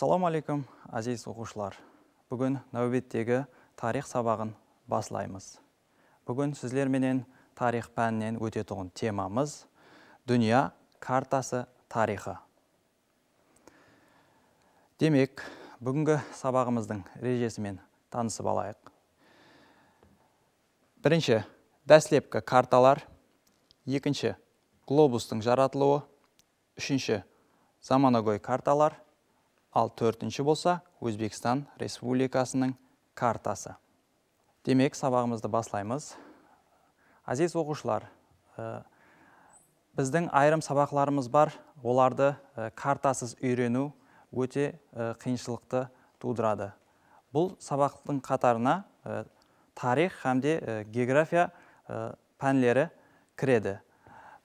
Салам алейкум, азиз оқушылар. Бүгін нәубеттегі тарих сабағын басылаймыз. Бүгін сізлерменен тарих пәнінен тұғын темамыз «Дүния картасы тарихы». Демек, бүгінгі сабағымыздың режесімен танысып алайық. Бірінші, дәслепкі карталар. Екінші, глобустың жаратылуы. Үшінші, заманагой карталар – ал төртінші болса өзбекстан республикасының картасы демек сабағымызды баслаймыз әзиз оқушылар э, біздің айрым сабақларымыз бар оларды э, картасыз үйрену өте э, қиыншылықты тудырады бұл сабақтың қатарына тарих хамде география пәнлері кіреді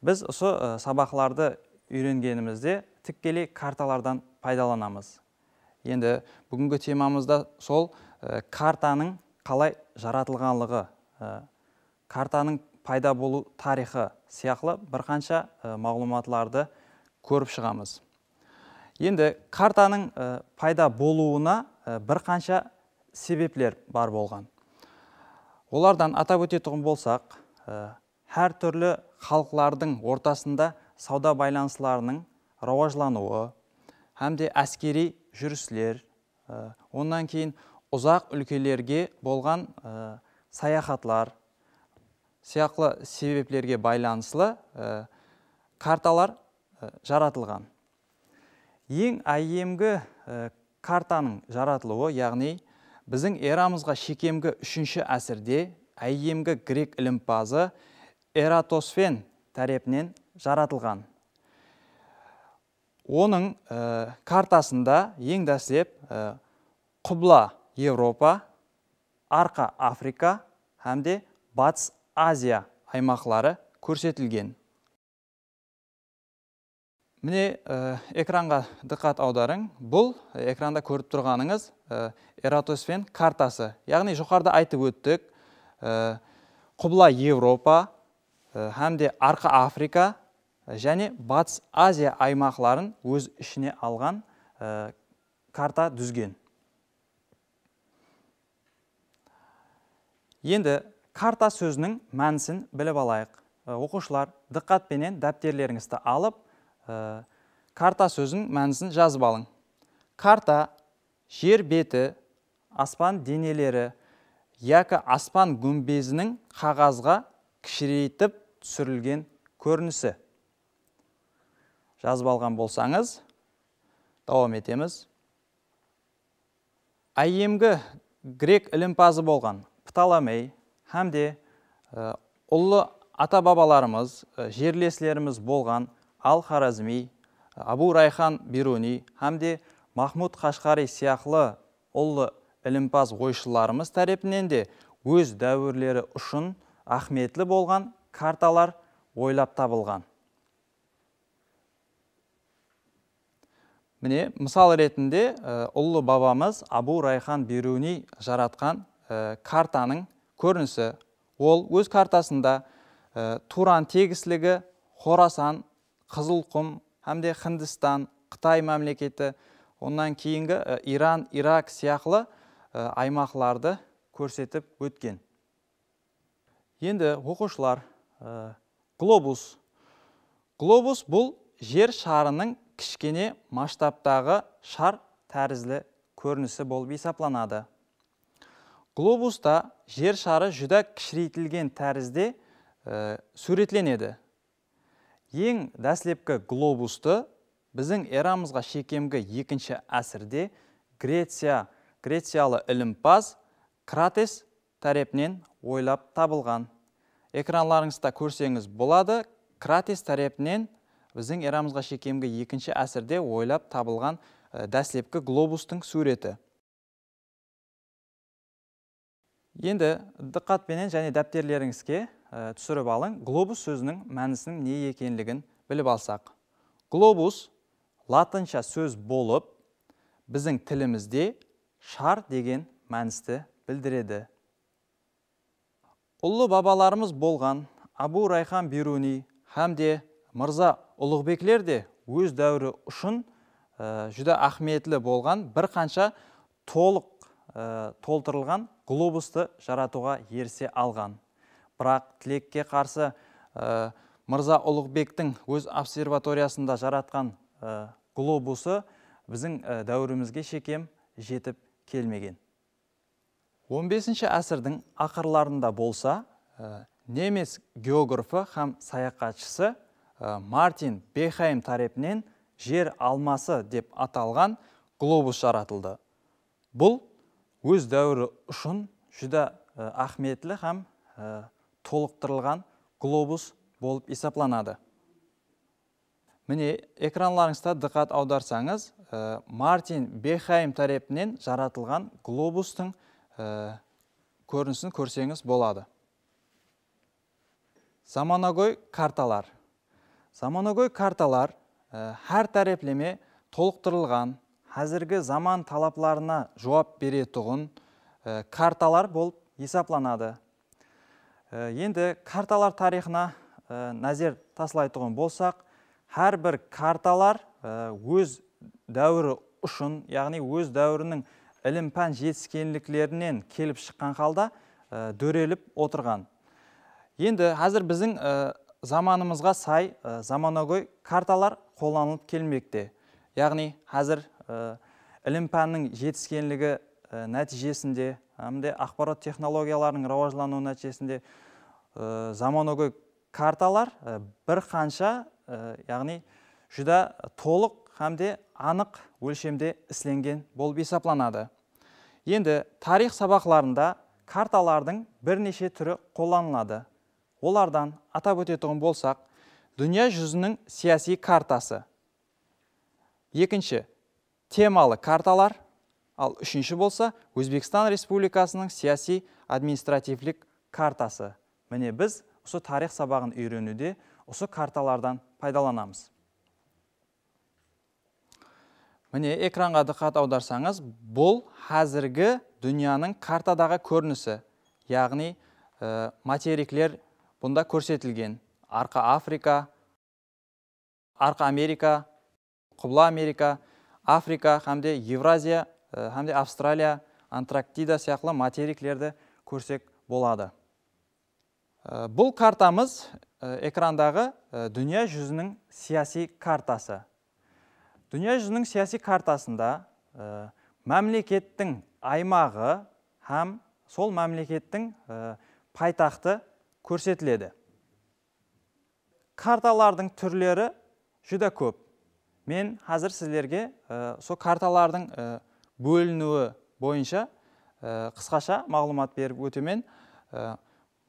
біз осы сабақларды үйренгенімізде тікелей карталардан пайдаланамыз енді бүгінгі темамызда сол э, картаның қалай жаратылғанлығы э, картаның пайда болу тарихы сияқты бірқанша қанша э, мағлұматларды көріп шығамыз енді картаның пайда болуына бір бірқанша себеплер бар болған олардан атап өтетұғын болсақ әр түрлі халықлардың ортасында сауда байланысларының рауажлануы әмде әскери жүріслер ә, кейін ұзақ үлкелерге болған ә, сияқлы сияқты себеплерге байланыслы ә, карталар ә, жаратылған ең әйемгі ә, картаның жаратылуы яғни біздің эрамызға шекемгі үшінші әсірде әйемгі грек ілімпазы эратосфен тәрепінен жаратылған оның ә, картасында ең дәстеп ә, э, құбла Европа, арқа африка әмде батыс азия аймақлары көрсетілген міне ә, экранға дыққат аударың бұл экранда көріп тұрғаныңыз ә, эратосфен картасы яғни жоқарда айтып өттік ә, Европа, европа әмде арқа африка және батыс азия аймақларын өз ішіне алған карта дүзген енді карта сөзінің мәнісін біліп алайық оқушылар дыққатпенен дәптерлеріңізді алып карта сөзінің мәнісін жазып алың карта жер беті аспан денелері яки аспан гүмбезінің қағазға кішірейтіп түсірілген көрінісі жазып алған болсаңыз дауам етеміз әйемгі грек ілімпазы болған Пталамей, әмде э, ұлы ата бабаларымыз э, жерлеслеріміз болған ал харазми э, абу райхан бируни hamде махмуд қашқари сияқлы ұлы ілімпаз ойшыларымыз тәрепінен де өз дәуірлері үшін ахметлі болған карталар ойлап табылған міне мысал ретінде ұлы бабамыз абу райхан беруіне жаратқан картаның көрінісі ол өз картасында туран Тегісілігі, хорасан қызылқұм әмде Қындыстан, қытай мемлекеті онан кейінгі иран ирак сияқылы аймақларды көрсетіп өткен енді оқушылар глобус глобус бұл жер шарының кішкене масштабтағы шар тәрізді көрінісі болып есапланады глобуста жер шары жүдә кішірейтілген тәрізде ә, суретленеді ең дәслепкі глобусты біздің эрамызға шекемгі екінші әсірде греция грециялы ілімпаз кратес тәрепінен ойлап табылған экранларыңызда көрсеңіз болады кратес тәрепінен біздің эрамызға шекемгі екінші әсірде ойлап табылған э, дәслепкі глобустың суреті енді бенен және дәптерлеріңізге э, түсіріп алың глобус сөзінің мәнісінің не екенлігін біліп алсақ глобус латынша сөз болып біздің тілімізде шар деген мәністі білдіреді ұлы бабаларымыз болған абу райхан бируни Хамде, мырза ұлықбеклер де өз дәуірі үшін ә, жүді жүдә болған бір қанша толық ә, толтырылған глобусты жаратуға ерсе алған бірақ тілекке қарсы ә, мырза ұлықбектің өз обсерваториясында жаратқан ә, глобусы біздің дәуірімізге шекем жетіп келмеген 15 әсірдің ақырларында болса немес географы һәм саяхатшысы Э, мартин Бехайм тарепінен жер алмасы деп аталған глобус жаратылды. Бұл өз дәуірі үшін жүді э, ахметлі қам э, толықтырылған глобус болып исапланады. міне экранларыңызда дықат аударсаңыз мартин бехайм тарепінен жаратылған глобустың көрінісін көрсеңіз болады заманагөй карталар заманауи карталар э, әр тәреплеме толықтырылған әзіргі заман талапларына жауап беретұғын э, карталар болып есапланады э, енді карталар тарихына нәзер назер болсақ болсақ бір карталар өз дәуірі үшін яғни өз дәуірінің әлімпән жетіскенліклерінен келіп шыққан қалда дөреліп отырған енді әзір біздің заманымызға сай ә, карталар қолданылып келмекте яғни қазір ә, жетіскенлігі нәтижесінде әмінде ақпарат технологияларының рауажлануы нәтижесінде ә, карталар бір қанша ә, яғни жүда толық хамде анық өлшемде ісленген болып есапланады енді тарих сабақларында карталардың бірнеше түрі қолданылады олардан атап өтетұғын болсақ дүния жүзінің сияси картасы екінші темалы карталар ал үшінші болса өзбекстан республикасының сияси административлік картасы міне біз осы тарих сабағын үйренуде осы карталардан пайдаланамыз міне экранға дыққат аударсаңыз бұл қазіргі дүнияның картадағы көрінісі яғни э, материклер Бұнда көрсетілген арқа Африка, арқа Америка, құбыла Америка, Африка, қамде Евразия, қамде э, Австралия, Антарктида сияқылы материклерді көрсек болады. Э, бұл картамыз э, экрандағы дүния жүзінің сияси картасы. Дүния жүзінің сияси картасында мәмлекеттің аймағы һәм сол мәмлекеттің пайтақты пайтақты көрсетіледі карталардың түрлері жүді көп мен қазір сіздерге ә, сол карталардың э, бөлінуі бойынша э, қысқаша мағлұмат беріп өтемен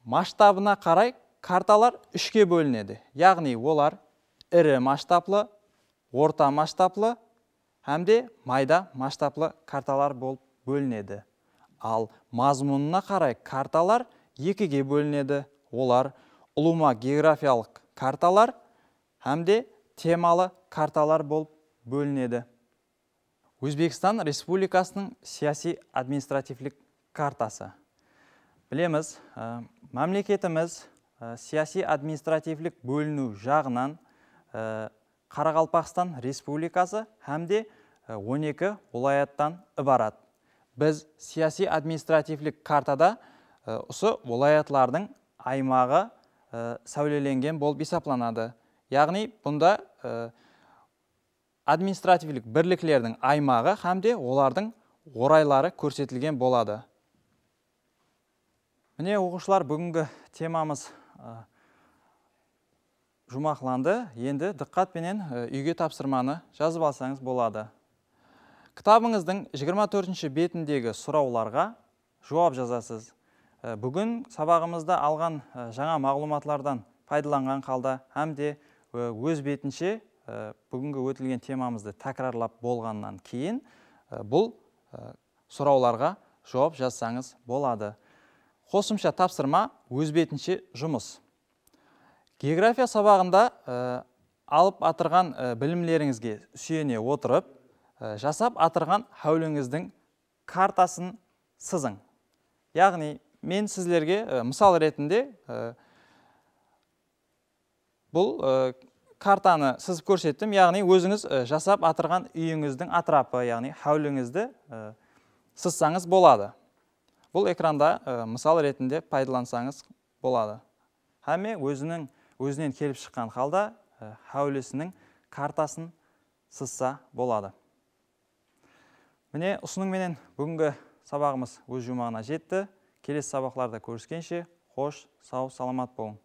масштабына қарай карталар үшке бөлінеді яғни олар ірі масштаблы орта масштаблы әмде майда масштаблы карталар болып бөлінеді ал мазмұнына қарай карталар екіге бөлінеді олар ұлума географиялық карталар әмде темалы карталар болып бөлінеді өзбекстан республикасының сияси административлік картасы білеміз э, мәмлекетіміз э, сияси административлік бөліну жағынан э, Қарағалпақстан республикасы әмде 12 олайаттан ұбарат. біз сияси административлік картада ұсы олайатлардың аймағы ә, сәулеленген болып есапланады. яғни бұнда ә, э, административтік бірліклердің аймағы хәмде олардың орайлары көрсетілген болады міне оқушылар бүгінгі темамыз ә, э, жұмақланды енді диққатпенен үйге тапсырманы жазып алсаңыз болады кітабыңыздың 24 бетіндегі сұрауларға жауап жазасыз Э, бүгін сабағымызда алған э, жаңа мағлұматлардан пайдаланған қалда әмде э, өз бетінше бүгінгі өтілген темамызды тәкрарлап болғаннан кейін бұл сұрауларға жауап жазсаңыз болады қосымша тапсырма өз бетінше жұмыс география сабағында алып атырған білімлеріңізге сүйене отырып жасап атырған хәуліңіздің картасын сызың яғни мен сіздерге мысал ретінде бұл картаны сызып көрсеттім яғни өзіңіз жасап атырған үйіңіздің атрапы яғни хәуліңізді сызсаңыз болады бұл экранда мысал ретінде пайдалансаңыз болады хәме өзінің өзінен келіп шыққан халда хәулесінің картасын сызса болады міне менен бүгінгі сабағымыз өз жұмағына жетті келесі сабақларда көріскенше қош сау саламат болың